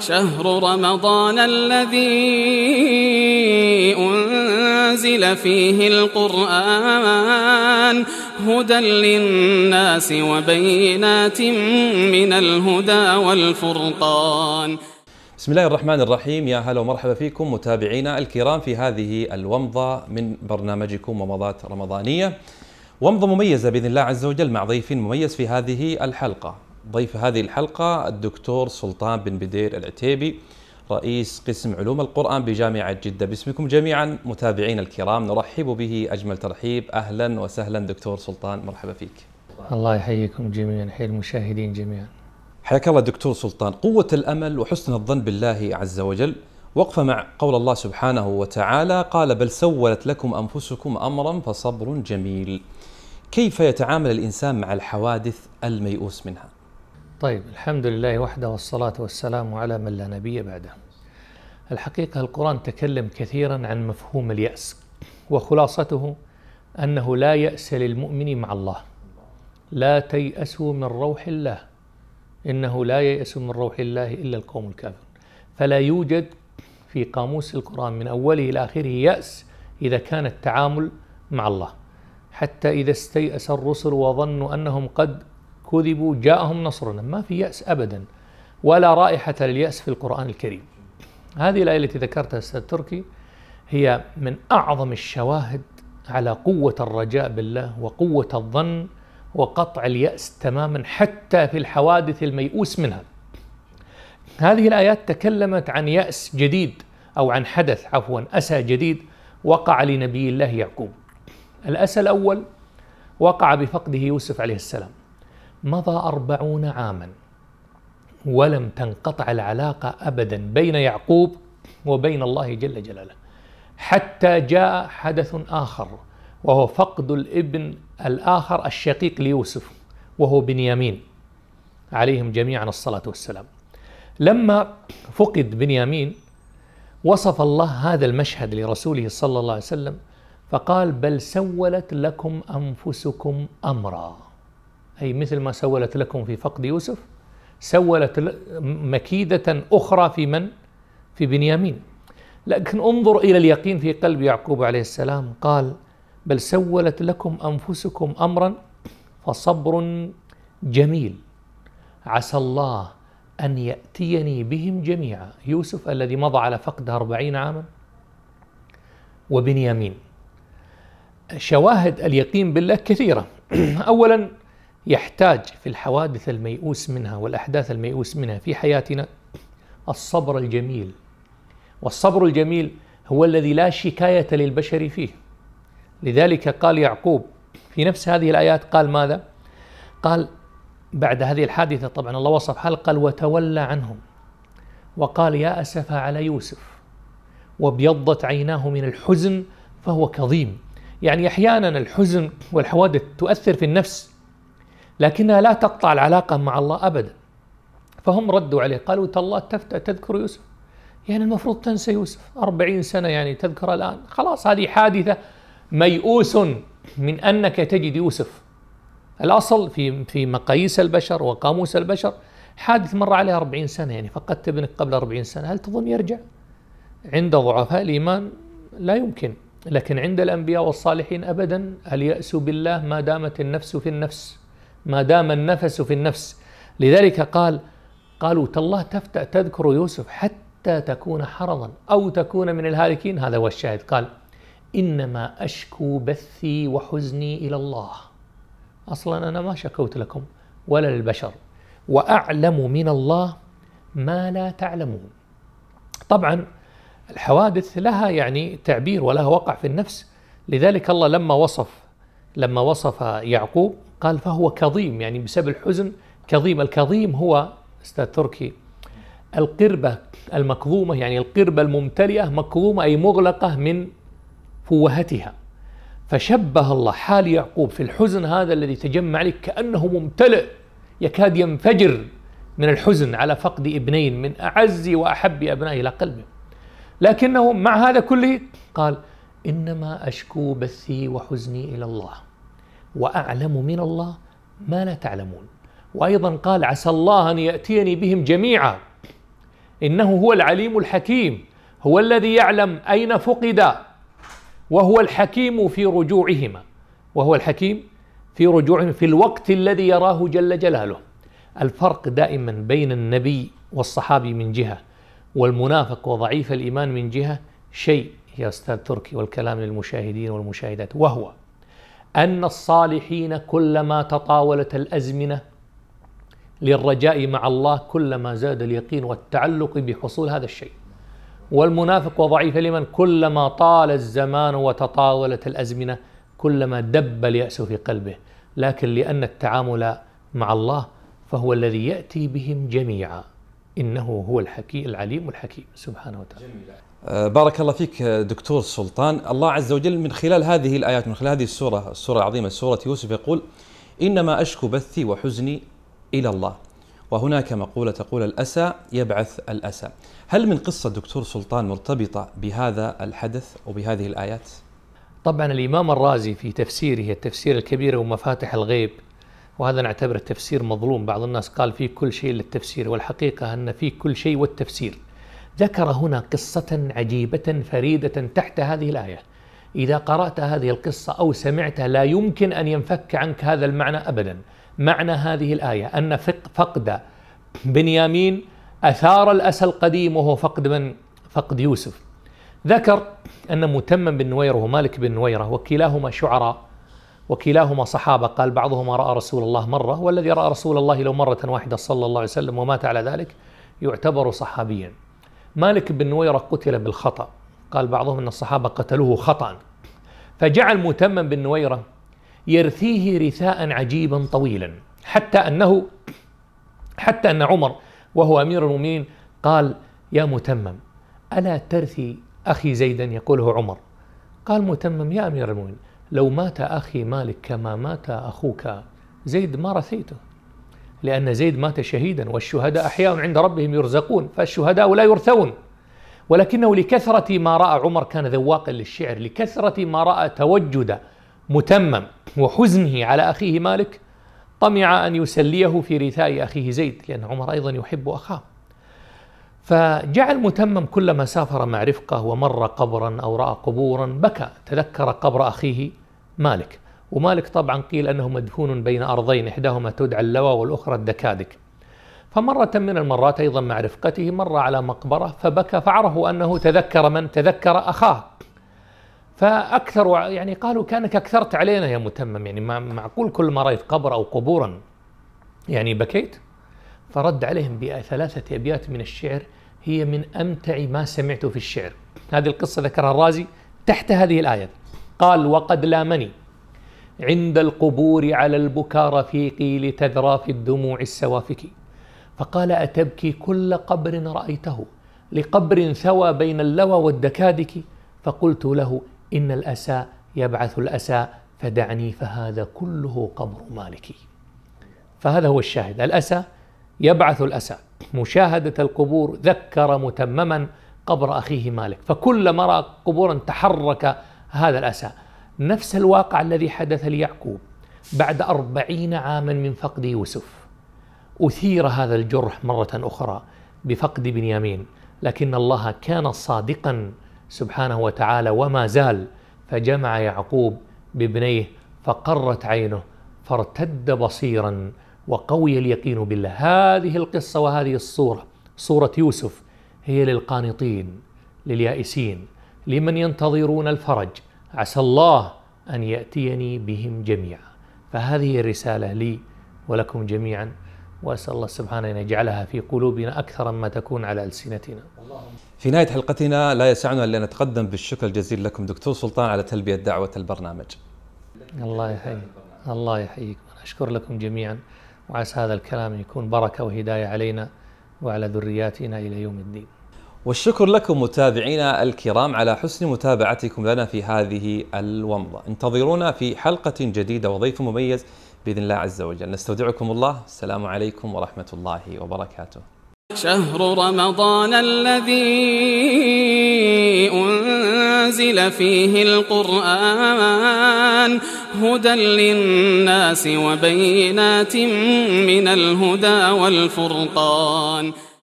شهر رمضان الذي أنزل فيه القرآن هدى للناس وبينات من الهدى والفرقان بسم الله الرحمن الرحيم يا هلا ومرحبا فيكم متابعينا الكرام في هذه الومضة من برنامجكم ومضات رمضانية ومضة مميزة بإذن الله عز وجل مع ضيف مميز في هذه الحلقة ضيف هذه الحلقة الدكتور سلطان بن بدير العتيبي رئيس قسم علوم القرآن بجامعة جدة باسمكم جميعا متابعين الكرام نرحب به أجمل ترحيب أهلا وسهلا دكتور سلطان مرحبا فيك الله يحييكم جميعا حي المشاهدين جميعا حياك الله دكتور سلطان قوة الأمل وحسن الظن بالله عز وجل وقفة مع قول الله سبحانه وتعالى قال بل سولت لكم أنفسكم أمرا فصبر جميل كيف يتعامل الإنسان مع الحوادث الميؤوس منها طيب الحمد لله وحده والصلاة والسلام على من لا نبي بعده. الحقيقة القرآن تكلم كثيرا عن مفهوم اليأس وخلاصته أنه لا يأس للمؤمن مع الله. لا تيأسوا من روح الله إنه لا ييأس من روح الله إلا القوم الكافرون. فلا يوجد في قاموس القرآن من أوله إلى آخره يأس إذا كان التعامل مع الله. حتى إذا استيأس الرسل وظنوا أنهم قد كذبوا جاءهم نصرنا ما في يأس أبدا ولا رائحة لليأس في القرآن الكريم هذه الآية التي ذكرتها أستاذ تركي هي من أعظم الشواهد على قوة الرجاء بالله وقوة الظن وقطع اليأس تماما حتى في الحوادث الميؤوس منها هذه الآيات تكلمت عن يأس جديد أو عن حدث عفوا أسى جديد وقع لنبي الله يعقوب الأسى الأول وقع بفقده يوسف عليه السلام مضى أربعون عاما ولم تنقطع العلاقة أبدا بين يعقوب وبين الله جل جلاله حتى جاء حدث آخر وهو فقد الابن الآخر الشقيق ليوسف وهو بنيامين عليهم جميعا الصلاة والسلام لما فقد بنيامين وصف الله هذا المشهد لرسوله صلى الله عليه وسلم فقال بل سولت لكم أنفسكم أمرا أي مثل ما سولت لكم في فقد يوسف سولت مكيدة أخرى في من؟ في بنيامين لكن انظر إلى اليقين في قلب يعقوب عليه السلام قال بل سولت لكم أنفسكم أمرا فصبر جميل عسى الله أن يأتيني بهم جميعا يوسف الذي مضى على فقده أربعين عاما وبنيامين شواهد اليقين بالله كثيرة أولا يحتاج في الحوادث الميؤوس منها والأحداث الميؤوس منها في حياتنا الصبر الجميل والصبر الجميل هو الذي لا شكاية للبشر فيه لذلك قال يعقوب في نفس هذه الآيات قال ماذا؟ قال بعد هذه الحادثة طبعا الله وصف حال قال وتولى عنهم وقال يا أسف على يوسف وابيضت عيناه من الحزن فهو كظيم يعني أحيانا الحزن والحوادث تؤثر في النفس لكنها لا تقطع العلاقة مع الله أبدا فهم ردوا عليه قالوا تالله تفتأ تذكر يوسف يعني المفروض تنسى يوسف أربعين سنة يعني تذكر الآن خلاص هذه حادثة ميؤوس من أنك تجد يوسف الأصل في في مقاييس البشر وقاموس البشر حادث مر عليه أربعين سنة يعني فقدت ابنك قبل أربعين سنة هل تظن يرجع عند ضعفاء الإيمان لا يمكن لكن عند الأنبياء والصالحين أبدا اليأس بالله ما دامت النفس في النفس ما دام النفس في النفس لذلك قال قالوا تالله تفتأ تذكر يوسف حتى تكون حرضا أو تكون من الهالكين هذا هو الشاهد قال إنما أشكو بثي وحزني إلى الله أصلا أنا ما شكوت لكم ولا للبشر وأعلم من الله ما لا تعلمون طبعا الحوادث لها يعني تعبير ولها وقع في النفس لذلك الله لما وصف لما وصف يعقوب قال فهو كظيم يعني بسبب الحزن كظيم الكظيم هو أستاذ تركي القربة المكظومة يعني القربة الممتلئة مكظومة أي مغلقة من فوهتها فشبه الله حال يعقوب في الحزن هذا الذي تجمع لك كأنه ممتلئ يكاد ينفجر من الحزن على فقد ابنين من أعز وأحب أبنائه إلى قلبه لكنه مع هذا كله قال إنما أشكو بثي وحزني إلى الله واعلم من الله ما لا تعلمون وايضا قال عسى الله ان ياتيني بهم جميعا انه هو العليم الحكيم هو الذي يعلم اين فقدا وهو الحكيم في رجوعهما وهو الحكيم في رجوعهم في الوقت الذي يراه جل جلاله الفرق دائما بين النبي والصحابي من جهه والمنافق وضعيف الايمان من جهه شيء يا استاذ تركي والكلام للمشاهدين والمشاهدات وهو أن الصالحين كلما تطاولت الأزمنة للرجاء مع الله كلما زاد اليقين والتعلق بحصول هذا الشيء والمنافق وضعيف لمن كلما طال الزمان وتطاولت الأزمنة كلما دب اليأس في قلبه لكن لأن التعامل مع الله فهو الذي يأتي بهم جميعا إنه هو الحكيم العليم الحكيم سبحانه وتعالى جميل. آه، بارك الله فيك آه، دكتور سلطان الله عز وجل من خلال هذه الآيات من خلال هذه السورة السورة العظيمة سورة يوسف يقول إنما أشكو بثي وحزني إلى الله وهناك مقولة تقول الأسى يبعث الأسى هل من قصة دكتور سلطان مرتبطة بهذا الحدث وبهذه الآيات؟ طبعا الإمام الرازي في تفسيره التفسير الكبير ومفاتح الغيب وهذا نعتبره تفسير مظلوم بعض الناس قال فيه كل شيء للتفسير والحقيقة أن فيه كل شيء والتفسير ذكر هنا قصة عجيبة فريدة تحت هذه الآية إذا قرأت هذه القصة أو سمعتها لا يمكن أن ينفك عنك هذا المعنى أبدا معنى هذه الآية أن فقد بنيامين أثار الأسى القديم وهو فقد من فقد يوسف ذكر أن متمم بن نويره ومالك بن نويره وكلاهما شعراء وكلاهما صحابة قال بعضهما رأى رسول الله مرة والذي رأى رسول الله لو مرة واحدة صلى الله عليه وسلم ومات على ذلك يعتبر صحابيا مالك بن نويرة قتل بالخطأ قال بعضهم أن الصحابة قتلوه خطأ فجعل متمم بن نويرة يرثيه رثاء عجيبا طويلا حتى أنه حتى أن عمر وهو أمير المؤمنين قال يا متمم ألا ترثي أخي زيدا يقوله عمر قال متمم يا أمير المؤمنين لو مات أخي مالك كما مات أخوك زيد ما رثيته لأن زيد مات شهيدا والشهداء أحياء عند ربهم يرزقون فالشهداء لا يرثون ولكنه لكثرة ما رأى عمر كان ذواقا للشعر لكثرة ما رأى توجد متمم وحزنه على أخيه مالك طمع أن يسليه في رثاء أخيه زيد لأن عمر أيضا يحب أخاه فجعل متمم كلما سافر مع رفقه ومر قبرا أو رأى قبورا بكى تذكر قبر أخيه مالك ومالك طبعا قيل أنه مدفون بين أرضين إحداهما تدعى اللوى والأخرى الدكادك فمرة من المرات أيضا مع رفقته مر على مقبرة فبكى فعرفوا أنه تذكر من تذكر أخاه فأكثر يعني قالوا كأنك أكثرت علينا يا متمم يعني معقول كل ما رأيت قبر أو قبورا يعني بكيت فرد عليهم بثلاثة أبيات من الشعر هي من أمتع ما سمعته في الشعر هذه القصة ذكرها الرازي تحت هذه الآية قال وقد لامني عند القبور على البكى رفيقي لتذرى في الدموع السوافك فقال أتبكي كل قبر رأيته لقبر ثوى بين اللوى والدكادك فقلت له إن الأسى يبعث الأسى فدعني فهذا كله قبر مالكي فهذا هو الشاهد الأسى يبعث الأسى مشاهدة القبور ذكر متمما قبر أخيه مالك فكلما رأى قبورا تحرك هذا الأسى نفس الواقع الذي حدث ليعقوب بعد أربعين عاما من فقد يوسف أثير هذا الجرح مرة أخرى بفقد بنيامين لكن الله كان صادقا سبحانه وتعالى وما زال فجمع يعقوب بابنيه فقرت عينه فارتد بصيرا وقوي اليقين بالله هذه القصة وهذه الصورة صورة يوسف هي للقانطين لليائسين لمن ينتظرون الفرج عسى الله أن يأتيني بهم جميعا فهذه الرسالة لي ولكم جميعا وأسأل الله سبحانه أن يجعلها في قلوبنا أكثر مما تكون على ألسنتنا في نهاية حلقتنا لا يسعنا إلا نتقدم بالشكر الجزيل لكم دكتور سلطان على تلبية دعوة البرنامج الله يحييك الله يحييك أشكر لكم جميعا وعسى هذا الكلام يكون بركة وهداية علينا وعلى ذرياتنا إلى يوم الدين والشكر لكم متابعينا الكرام على حسن متابعتكم لنا في هذه الومضة انتظرونا في حلقة جديدة وضيف مميز بإذن الله عز وجل نستودعكم الله السلام عليكم ورحمة الله وبركاته شهر رمضان الذي أنزل فيه القرآن هدى للناس وبينات من الهدى والفرقان